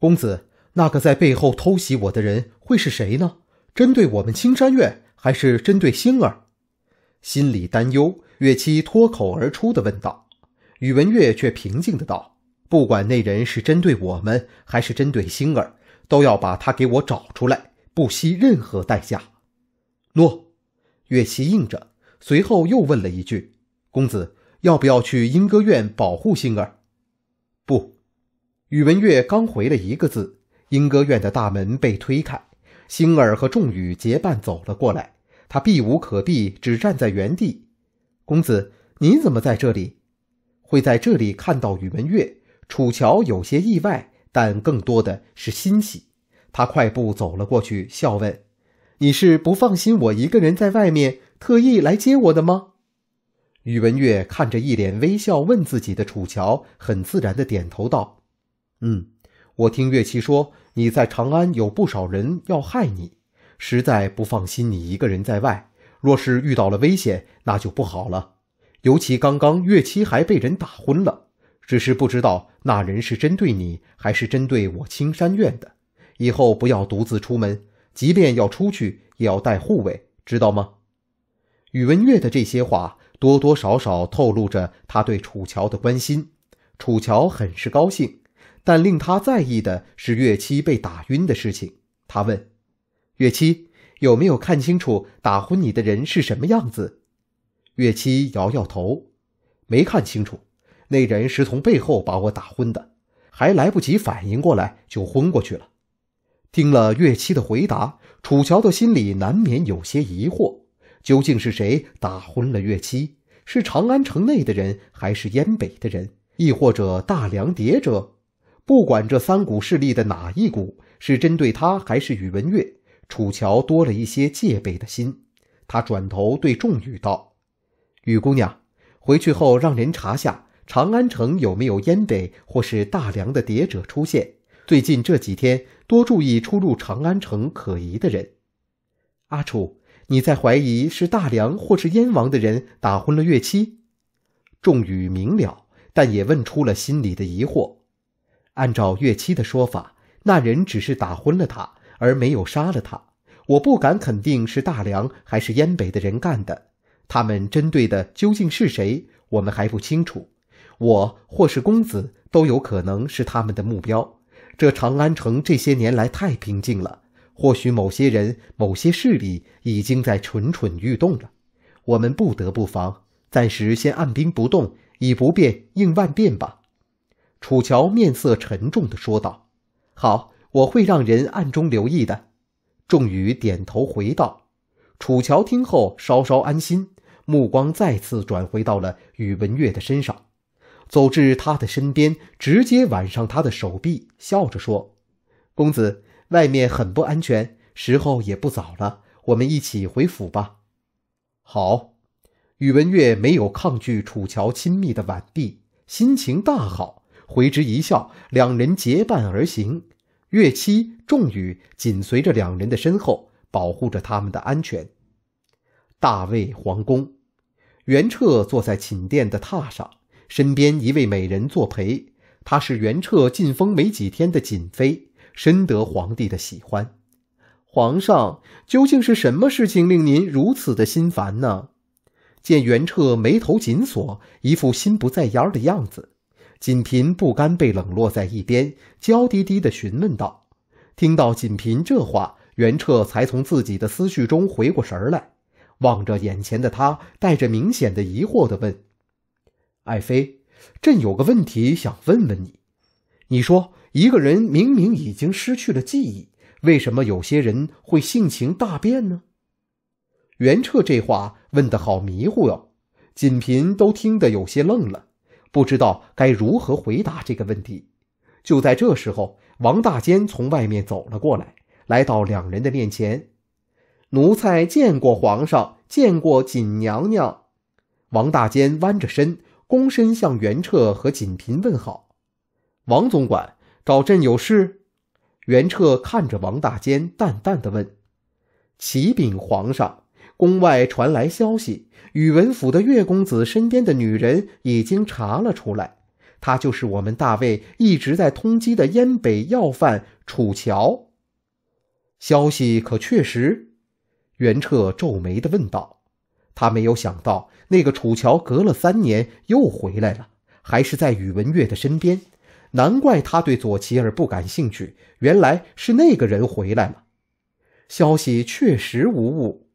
公子，那个在背后偷袭我的人会是谁呢？针对我们青山院，还是针对星儿？心里担忧，岳七脱口而出的问道。宇文玥却平静地道：“不管那人是针对我们，还是针对星儿，都要把他给我找出来，不惜任何代价。”“诺。”岳七应着，随后又问了一句：“公子，要不要去莺歌院保护星儿？”宇文玥刚回了一个字，莺歌院的大门被推开，星儿和仲宇结伴走了过来。他避无可避，只站在原地。公子，你怎么在这里？会在这里看到宇文玥？楚乔有些意外，但更多的是欣喜。他快步走了过去，笑问：“你是不放心我一个人在外面，特意来接我的吗？”宇文玥看着一脸微笑问自己的楚乔，很自然的点头道。嗯，我听岳琪说你在长安有不少人要害你，实在不放心你一个人在外。若是遇到了危险，那就不好了。尤其刚刚岳琪还被人打昏了，只是不知道那人是针对你，还是针对我青山院的。以后不要独自出门，即便要出去，也要带护卫，知道吗？宇文玥的这些话多多少少透露着他对楚乔的关心，楚乔很是高兴。但令他在意的是岳七被打晕的事情。他问：“岳七，有没有看清楚打昏你的人是什么样子？”岳七摇摇头：“没看清楚，那人是从背后把我打昏的，还来不及反应过来就昏过去了。”听了岳七的回答，楚乔的心里难免有些疑惑：究竟是谁打昏了岳七？是长安城内的人，还是燕北的人，亦或者大梁谍者？不管这三股势力的哪一股是针对他，还是宇文玥，楚乔多了一些戒备的心。他转头对仲宇道：“雨姑娘，回去后让人查下长安城有没有燕北或是大梁的谍者出现。最近这几天，多注意出入长安城可疑的人。”阿楚，你在怀疑是大梁或是燕王的人打昏了月妻？仲宇明了，但也问出了心里的疑惑。按照岳七的说法，那人只是打昏了他，而没有杀了他。我不敢肯定是大梁还是燕北的人干的。他们针对的究竟是谁，我们还不清楚。我或是公子都有可能是他们的目标。这长安城这些年来太平静了，或许某些人、某些势力已经在蠢蠢欲动了。我们不得不防，暂时先按兵不动，以不变应万变吧。楚乔面色沉重地说道：“好，我会让人暗中留意的。”仲羽点头回道：“楚乔听后稍稍安心，目光再次转回到了宇文玥的身上，走至他的身边，直接挽上他的手臂，笑着说：‘公子，外面很不安全，时候也不早了，我们一起回府吧。’好。”宇文玥没有抗拒楚乔亲密的挽臂，心情大好。回之一笑，两人结伴而行，乐器、仲宇紧随着两人的身后，保护着他们的安全。大魏皇宫，元彻坐在寝殿的榻上，身边一位美人作陪。她是元彻进封没几天的瑾妃，深得皇帝的喜欢。皇上究竟是什么事情令您如此的心烦呢？见元彻眉头紧锁，一副心不在焉的样子。锦嫔不甘被冷落在一边，娇滴滴地询问道：“听到锦嫔这话，袁彻才从自己的思绪中回过神来，望着眼前的她，带着明显的疑惑地问：‘爱妃，朕有个问题想问问你。你说，一个人明明已经失去了记忆，为什么有些人会性情大变呢？’袁彻这话问得好迷糊哟，锦嫔都听得有些愣了。”不知道该如何回答这个问题。就在这时候，王大坚从外面走了过来，来到两人的面前：“奴才见过皇上，见过锦娘娘。”王大坚弯着身，躬身向袁彻和锦嫔问好。“王总管找朕有事？”袁彻看着王大坚，淡淡的问：“启禀皇上。”宫外传来消息，宇文府的岳公子身边的女人已经查了出来，她就是我们大魏一直在通缉的燕北要犯楚乔。消息可确实？元彻皱眉的问道。他没有想到，那个楚乔隔了三年又回来了，还是在宇文玥的身边。难怪他对左齐儿不感兴趣，原来是那个人回来了。消息确实无误。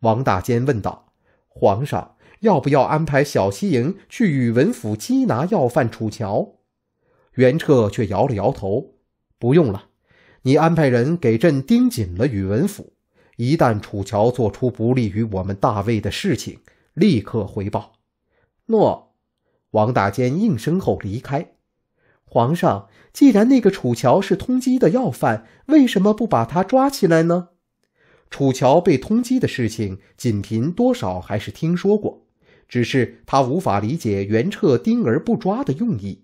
王大坚问道：“皇上要不要安排小西营去宇文府缉拿要犯楚乔？”元彻却摇了摇头：“不用了，你安排人给朕盯紧了宇文府，一旦楚乔做出不利于我们大魏的事情，立刻回报。”“诺。”王大坚应声后离开。“皇上，既然那个楚乔是通缉的要犯，为什么不把他抓起来呢？”楚乔被通缉的事情，锦嫔多少还是听说过，只是她无法理解元彻盯而不抓的用意。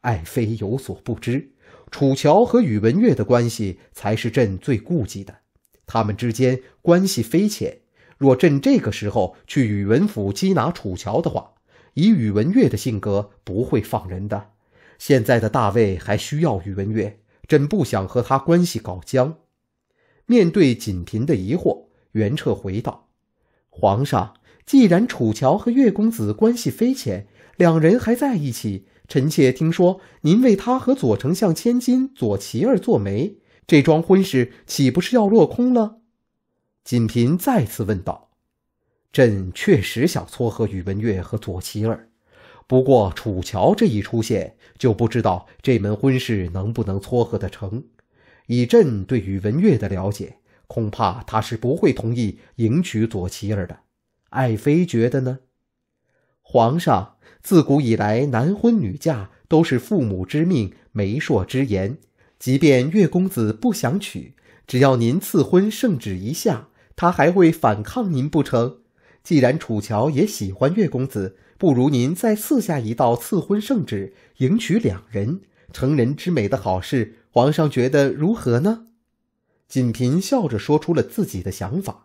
爱妃有所不知，楚乔和宇文玥的关系才是朕最顾忌的。他们之间关系匪浅，若朕这个时候去宇文府缉拿楚乔的话，以宇文玥的性格不会放人的。现在的大卫还需要宇文玥，朕不想和他关系搞僵。面对锦嫔的疑惑，袁彻回道：“皇上，既然楚乔和岳公子关系匪浅，两人还在一起，臣妾听说您为他和左丞相千金左齐儿做媒，这桩婚事岂不是要落空了？”锦嫔再次问道：“朕确实想撮合宇文玥和左齐儿，不过楚乔这一出现，就不知道这门婚事能不能撮合得成。”以朕对宇文玥的了解，恐怕他是不会同意迎娶左齐儿的。爱妃觉得呢？皇上自古以来，男婚女嫁都是父母之命、媒妁之言。即便岳公子不想娶，只要您赐婚圣旨一下，他还会反抗您不成？既然楚乔也喜欢岳公子，不如您再赐下一道赐婚圣旨，迎娶两人，成人之美的好事。皇上觉得如何呢？锦嫔笑着说出了自己的想法。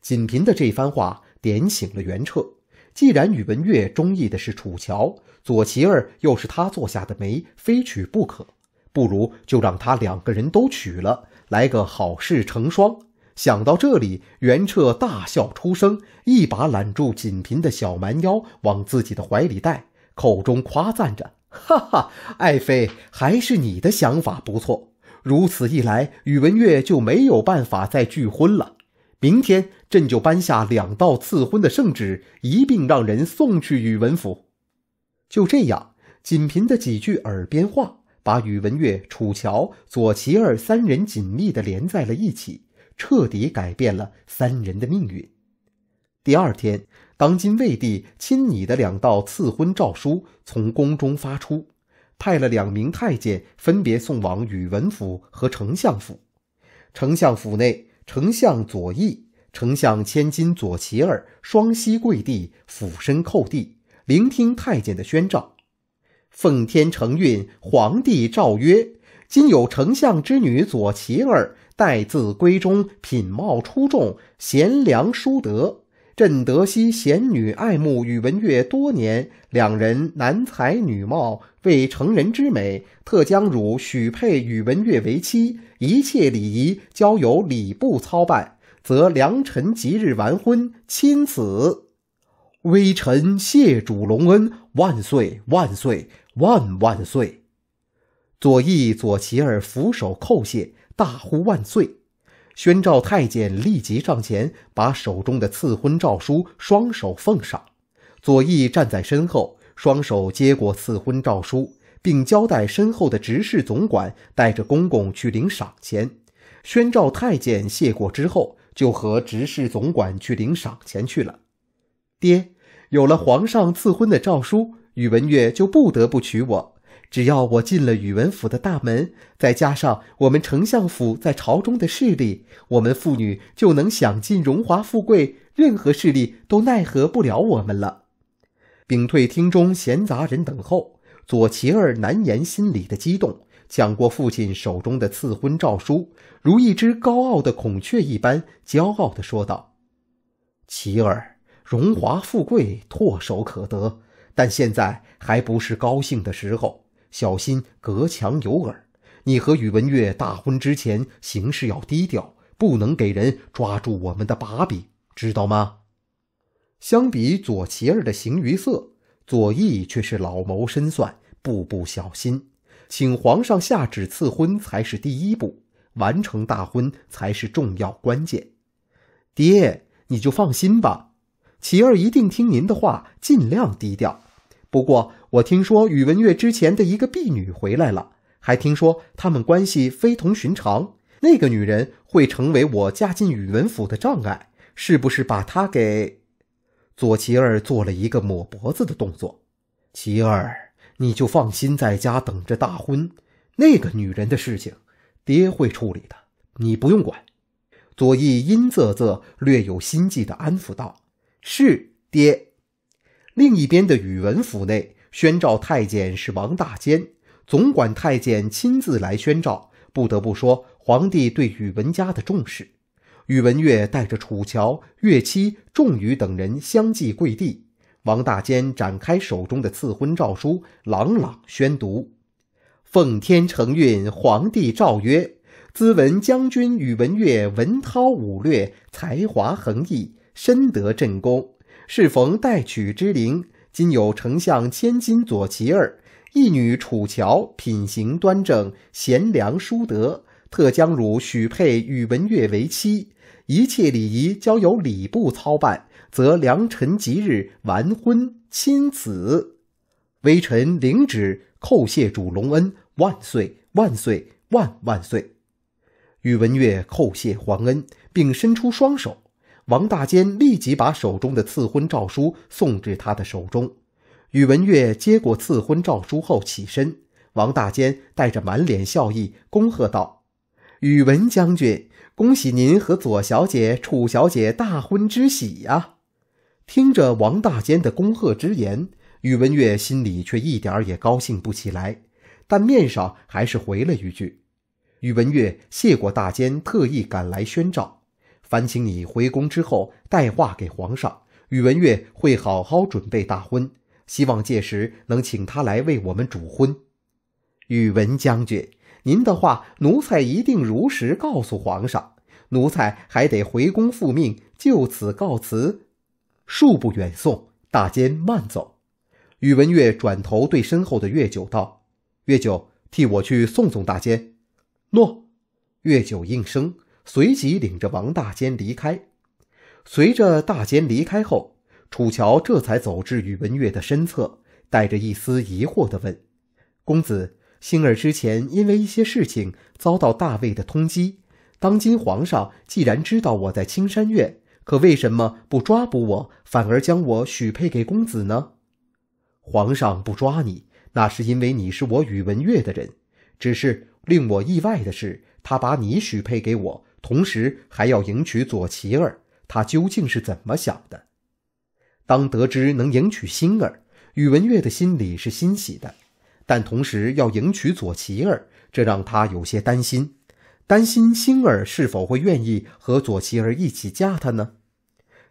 锦嫔的这番话点醒了袁彻。既然宇文玥中意的是楚乔，左齐儿又是他坐下的媒，非娶不可。不如就让他两个人都娶了，来个好事成双。想到这里，袁彻大笑出声，一把揽住锦嫔的小蛮腰，往自己的怀里带，口中夸赞着。哈哈，爱妃，还是你的想法不错。如此一来，宇文玥就没有办法再拒婚了。明天，朕就颁下两道赐婚的圣旨，一并让人送去宇文府。就这样，仅凭的几句耳边话，把宇文玥、楚乔、左齐二三人紧密的连在了一起，彻底改变了三人的命运。第二天。当今魏帝亲拟的两道赐婚诏书从宫中发出，派了两名太监分别送往宇文府和丞相府。丞相府内，丞相左翼、丞相千金左齐儿双膝跪地，俯身叩地，聆听太监的宣诏。奉天承运，皇帝诏曰：今有丞相之女左齐儿，待字闺中，品貌出众，贤良淑德。任德西贤女爱慕宇文玥多年，两人男才女貌，为成人之美，特将汝许配宇文玥为妻，一切礼仪交由礼部操办，则良辰吉日完婚。钦此。微臣谢主隆恩，万岁万岁万万岁！左翼左齐儿俯首叩谢，大呼万岁。宣召太监立即上前，把手中的赐婚诏书双手奉上。左翼站在身后，双手接过赐婚诏书，并交代身后的执事总管带着公公去领赏钱。宣召太监谢过之后，就和执事总管去领赏钱去了。爹，有了皇上赐婚的诏书，宇文玥就不得不娶我。只要我进了宇文府的大门，再加上我们丞相府在朝中的势力，我们父女就能享尽荣华富贵，任何势力都奈何不了我们了。屏退厅中闲杂人等后，左齐儿难掩心里的激动，抢过父亲手中的赐婚诏书，如一只高傲的孔雀一般，骄傲的说道：“琪儿，荣华富贵唾手可得，但现在还不是高兴的时候。”小心隔墙有耳，你和宇文玥大婚之前行事要低调，不能给人抓住我们的把柄，知道吗？相比左奇儿的形于色，左翼却是老谋深算，步步小心。请皇上下旨赐婚才是第一步，完成大婚才是重要关键。爹，你就放心吧，奇儿一定听您的话，尽量低调。不过，我听说宇文玥之前的一个婢女回来了，还听说他们关系非同寻常。那个女人会成为我嫁进宇文府的障碍，是不是把她给？左齐儿做了一个抹脖子的动作。齐儿，你就放心在家等着大婚。那个女人的事情，爹会处理的，你不用管。左翼阴恻恻、略有心计的安抚道：“是，爹。”另一边的宇文府内，宣召太监是王大坚，总管太监亲自来宣召。不得不说，皇帝对宇文家的重视。宇文玥带着楚乔、岳七、仲羽等人相继跪地。王大坚展开手中的赐婚诏书，朗朗宣读：“奉天承运，皇帝诏曰：，兹闻将军宇文玥文韬武略，才华横溢，深得朕功。”适逢待娶之龄，今有丞相千金左琪儿一女楚乔，品行端正，贤良淑德，特将汝许配宇文玥为妻。一切礼仪交由礼部操办，则良辰吉日完婚亲此。微臣领旨，叩谢主隆恩，万岁万岁万万岁！宇文玥叩谢皇恩，并伸出双手。王大坚立即把手中的赐婚诏书送至他的手中，宇文玥接过赐婚诏书后起身。王大坚带着满脸笑意恭贺道：“宇文将军，恭喜您和左小姐、楚小姐大婚之喜呀！”听着王大坚的恭贺之言，宇文玥心里却一点儿也高兴不起来，但面上还是回了一句：“宇文玥，谢过大坚特意赶来宣诏。”烦请你回宫之后带话给皇上，宇文玥会好好准备大婚，希望届时能请他来为我们主婚。宇文将军，您的话奴才一定如实告诉皇上，奴才还得回宫复命，就此告辞，恕不远送，大监慢走。宇文玥转头对身后的月九道：“月九，替我去送送大监。”“诺。”月九应声。随即领着王大坚离开。随着大坚离开后，楚乔这才走至宇文玥的身侧，带着一丝疑惑的问：“公子，星儿之前因为一些事情遭到大魏的通缉。当今皇上既然知道我在青山院，可为什么不抓捕我，反而将我许配给公子呢？”皇上不抓你，那是因为你是我宇文玥的人。只是令我意外的是，他把你许配给我。同时还要迎娶左齐儿，他究竟是怎么想的？当得知能迎娶星儿，宇文玥的心里是欣喜的，但同时要迎娶左齐儿，这让他有些担心，担心星儿是否会愿意和左齐儿一起嫁他呢？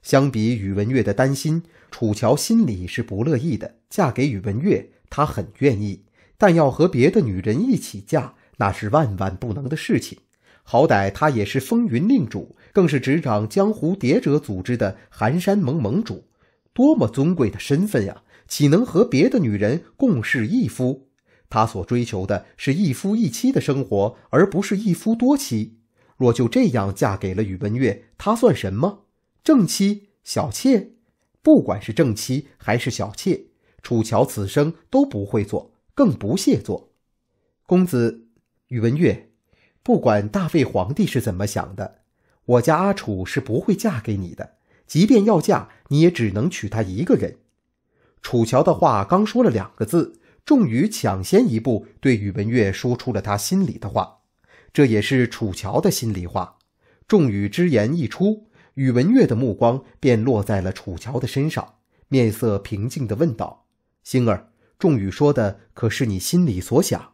相比宇文玥的担心，楚乔心里是不乐意的。嫁给宇文玥，她很愿意，但要和别的女人一起嫁，那是万万不能的事情。好歹他也是风云令主，更是执掌江湖谍者组织的寒山盟盟主，多么尊贵的身份呀！岂能和别的女人共侍一夫？他所追求的是一夫一妻的生活，而不是一夫多妻。若就这样嫁给了宇文玥，他算什么？正妻、小妾？不管是正妻还是小妾，楚乔此生都不会做，更不屑做。公子，宇文玥。不管大费皇帝是怎么想的，我家阿楚是不会嫁给你的。即便要嫁，你也只能娶她一个人。楚乔的话刚说了两个字，仲羽抢先一步对宇文玥说出了他心里的话，这也是楚乔的心里话。仲羽之言一出，宇文玥的目光便落在了楚乔的身上，面色平静的问道：“星儿，仲羽说的可是你心里所想？”“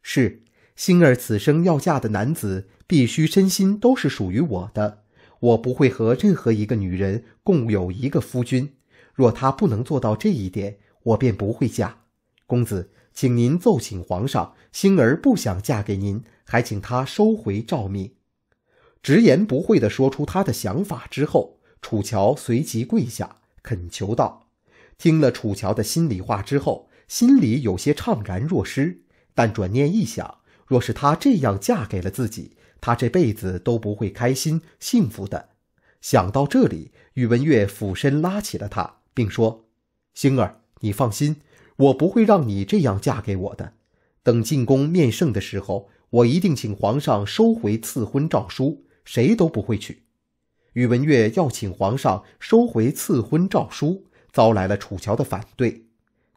是。”星儿此生要嫁的男子，必须身心都是属于我的。我不会和任何一个女人共有一个夫君。若他不能做到这一点，我便不会嫁。公子，请您奏请皇上，星儿不想嫁给您，还请他收回诏命。直言不讳地说出他的想法之后，楚乔随即跪下恳求道：“听了楚乔的心里话之后，心里有些怅然若失，但转念一想。”若是她这样嫁给了自己，她这辈子都不会开心幸福的。想到这里，宇文玥俯身拉起了她，并说：“星儿，你放心，我不会让你这样嫁给我的。等进宫面圣的时候，我一定请皇上收回赐婚诏书，谁都不会娶。”宇文玥要请皇上收回赐婚诏书，遭来了楚乔的反对。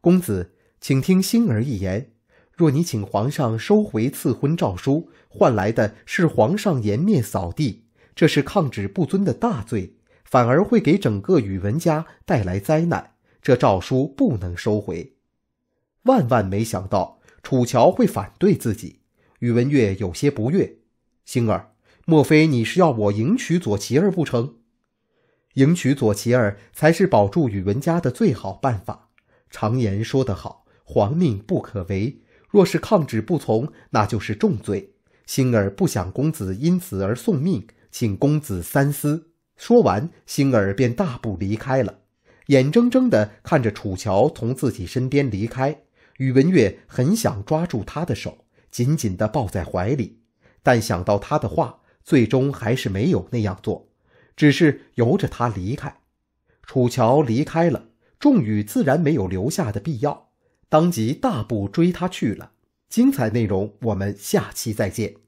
公子，请听星儿一言。若你请皇上收回赐婚诏书，换来的是皇上颜面扫地，这是抗旨不尊的大罪，反而会给整个宇文家带来灾难。这诏书不能收回。万万没想到楚乔会反对自己，宇文玥有些不悦。星儿，莫非你是要我迎娶左齐儿不成？迎娶左齐儿才是保住宇文家的最好办法。常言说得好，皇命不可违。若是抗旨不从，那就是重罪。星儿不想公子因此而送命，请公子三思。说完，星儿便大步离开了，眼睁睁的看着楚乔从自己身边离开。宇文玥很想抓住他的手，紧紧的抱在怀里，但想到他的话，最终还是没有那样做，只是由着他离开。楚乔离开了，仲羽自然没有留下的必要。当即大步追他去了。精彩内容，我们下期再见。